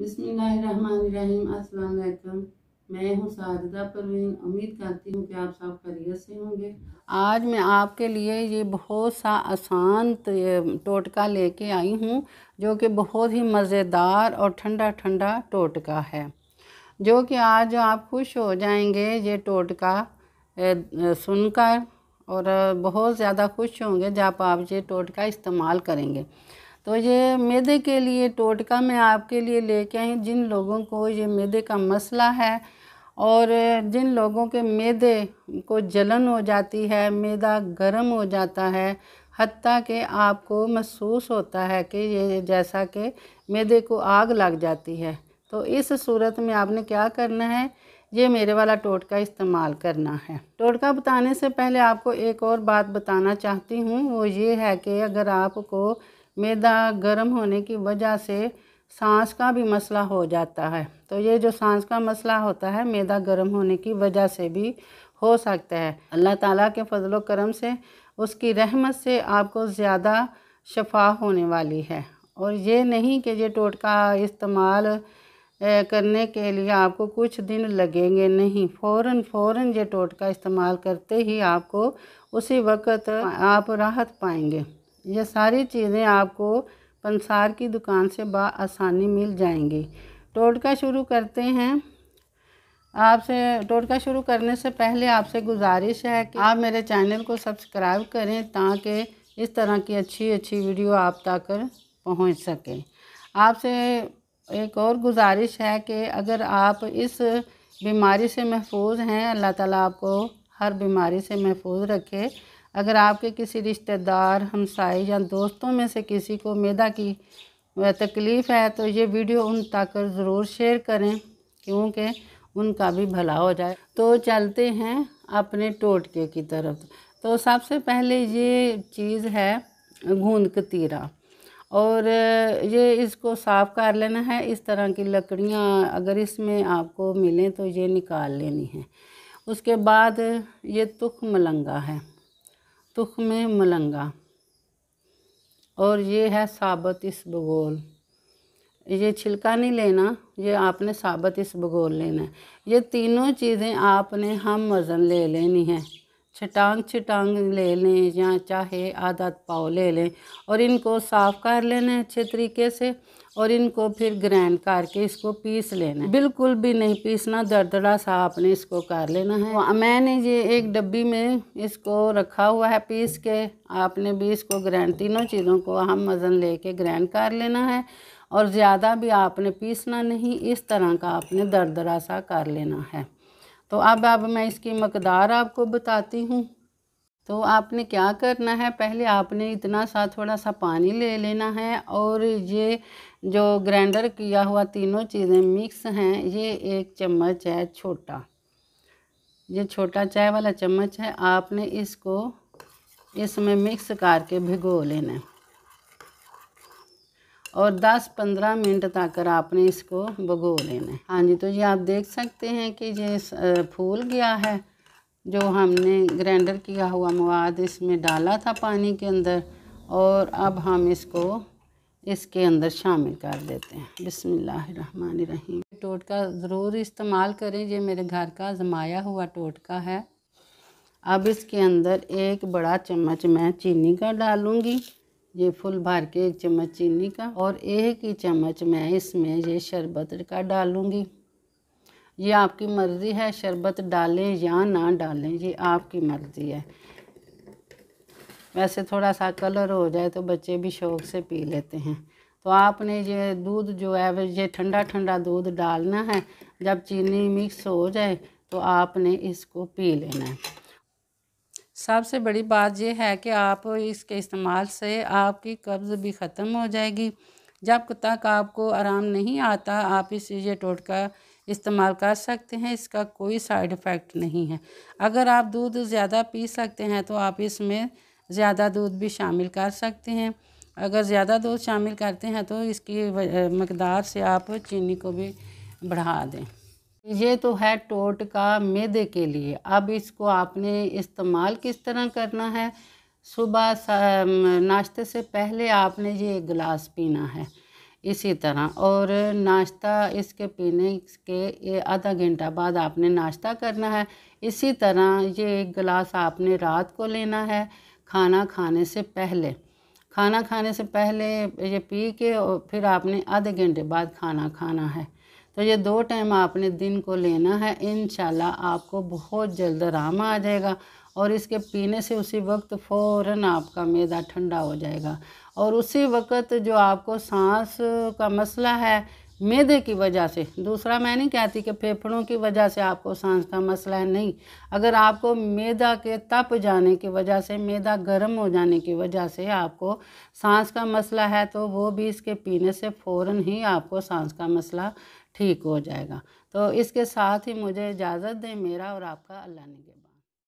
बिस्मिल्लाहिर्रहमानिर्रहीम अस्सलाम मैं हूं साजदा परवीन उम्मीद करती हूं कि आप सब खरीत से होंगे आज मैं आपके लिए ये बहुत सा आसान टोटका लेके आई हूं जो कि बहुत ही मज़ेदार और ठंडा ठंडा टोटका है जो कि आज आप खुश हो जाएंगे ये टोटका सुनकर और बहुत ज़्यादा खुश होंगे जब आप ये टोटका इस्तेमाल करेंगे तो ये मैदे के लिए टोटका मैं आपके लिए लेके आई जिन लोगों को ये मैदे का मसला है और जिन लोगों के मैदे को जलन हो जाती है मैदा गर्म हो जाता है हती कि आपको महसूस होता है कि ये जैसा कि मैदे को आग लग जाती है तो इस सूरत में आपने क्या करना है ये मेरे वाला टोटका इस्तेमाल करना है टोटका बताने से पहले आपको एक और बात बताना चाहती हूँ वो ये है कि अगर आपको मैदा गर्म होने की वजह से सांस का भी मसला हो जाता है तो ये जो सांस का मसला होता है मैदा गर्म होने की वजह से भी हो सकता है अल्लाह ताला के फजल करम से उसकी रहमत से आपको ज़्यादा शफा होने वाली है और ये नहीं कि ये टोटका इस्तेमाल करने के लिए आपको कुछ दिन लगेंगे नहीं फ़ौर फ़ौर ये टोटका इस्तेमाल करते ही आपको उसी वक्त आप राहत पाएंगे यह सारी चीज़ें आपको पंसार की दुकान से बसानी मिल जाएंगी टोटका शुरू करते हैं आपसे टोटका शुरू करने से पहले आपसे गुजारिश है कि आप मेरे चैनल को सब्सक्राइब करें ताकि इस तरह की अच्छी अच्छी वीडियो आप तक पहुंच सके आपसे एक और गुजारिश है कि अगर आप इस बीमारी से महफूज हैं अल्लाह ताला आपको हर बीमारी से महफूज रखे अगर आपके किसी रिश्तेदार हमसाई या दोस्तों में से किसी को मैदा की तकलीफ़ है तो ये वीडियो उन तक ज़रूर शेयर करें क्योंकि उनका भी भला हो जाए तो चलते हैं अपने टोटके की तरफ तो सबसे पहले ये चीज़ है गूंद कतीरा और ये इसको साफ़ कर लेना है इस तरह की लकड़ियाँ अगर इसमें आपको मिलें तो ये निकाल लेनी है उसके बाद ये तुख मलंगा है तुख में मलंगा और ये है साबत इस बगोल ये छिलका नहीं लेना ये आपने साबत इस बगोल लेना है ये तीनों चीज़ें आपने हम वज़न ले लेनी है छटांग छटांग ले लें या चाहे आधा पाव ले लें और इनको साफ़ कर लेना है अच्छे तरीके से और इनको फिर ग्राइंड करके इसको पीस लेना है बिल्कुल भी नहीं पीसना दरदरा सा आपने इसको कर लेना है मैंने ये एक डब्बी में इसको रखा हुआ है पीस के आपने भी इसको ग्राइंड तीनों चीज़ों को अहम वज़न लेके ग्राइंड कर लेना है और ज़्यादा भी आपने पीसना नहीं इस तरह का आपने दरदरा सा कर लेना है तो अब अब मैं इसकी मकदार आपको बताती हूँ तो आपने क्या करना है पहले आपने इतना सा थोड़ा सा पानी ले लेना है और ये जो ग्राइंडर किया हुआ तीनों चीज़ें मिक्स हैं ये एक चम्मच है छोटा ये छोटा चाय वाला चम्मच है आपने इसको इसमें मिक्स करके भिगो लेना है और 10-15 मिनट तक आपने इसको भगो लेना है हाँ जी तो ये आप देख सकते हैं कि ये फूल गया है जो हमने ग्राइंडर किया हुआ मवाद इसमें डाला था पानी के अंदर और अब हम इसको इसके अंदर शामिल कर देते हैं बिसमीम टोटका ज़रूर इस्तेमाल करें ये मेरे घर का जमाया हुआ टोटका है अब इसके अंदर एक बड़ा चम्मच मैं चीनी का डालूँगी ये फुल भर के एक चम्मच चीनी का और एक ही चम्मच मैं इसमें ये शरबत का डालूँगी ये आपकी मर्ज़ी है शरबत डालें या ना डालें ये आपकी मर्ज़ी है वैसे थोड़ा सा कलर हो जाए तो बच्चे भी शौक से पी लेते हैं तो आपने ये दूध जो है ये ठंडा ठंडा दूध डालना है जब चीनी मिक्स हो जाए तो आपने इसको पी लेना है सबसे बड़ी बात यह है कि आप इसके इस्तेमाल से आपकी कब्ज़ भी ख़त्म हो जाएगी जब तक आपको आराम नहीं आता आप इस ये टोटका इस्तेमाल कर सकते हैं इसका कोई साइड इफ़ेक्ट नहीं है अगर आप दूध ज़्यादा पी सकते हैं तो आप इसमें ज़्यादा दूध भी शामिल कर सकते हैं अगर ज़्यादा दूध शामिल करते हैं तो इसकी मकदार से आप चीनी को भी बढ़ा दें ये तो है टोट का मैदे के लिए अब इसको आपने इस्तेमाल किस तरह करना है सुबह नाश्ते से पहले आपने ये एक गिलास पीना है इसी तरह और नाश्ता इसके पीने के आधा घंटा बाद आपने नाश्ता करना है इसी तरह ये एक गिलास आपने रात को लेना है खाना खाने से पहले खाना खाने से पहले ये पी के और फिर आपने आधे घंटे बाद खाना खाना है तो ये दो टाइम आपने दिन को लेना है इन आपको बहुत जल्द आराम आ जाएगा और इसके पीने से उसी वक्त फ़ौर आपका मैदा ठंडा हो जाएगा और उसी वक्त जो आपको सांस का मसला है मैदे की वजह से दूसरा मैं नहीं कहती कि फेफड़ों की वजह से आपको सांस का मसला है नहीं अगर आपको मैदा के तप जाने की वजह से मैदा गर्म हो जाने की वजह से आपको सांस का मसला है तो वो भी इसके पीने से फ़ौर ही आपको सांस का मसला ठीक हो जाएगा तो इसके साथ ही मुझे इजाज़त दें मेरा और आपका अल्लाह ने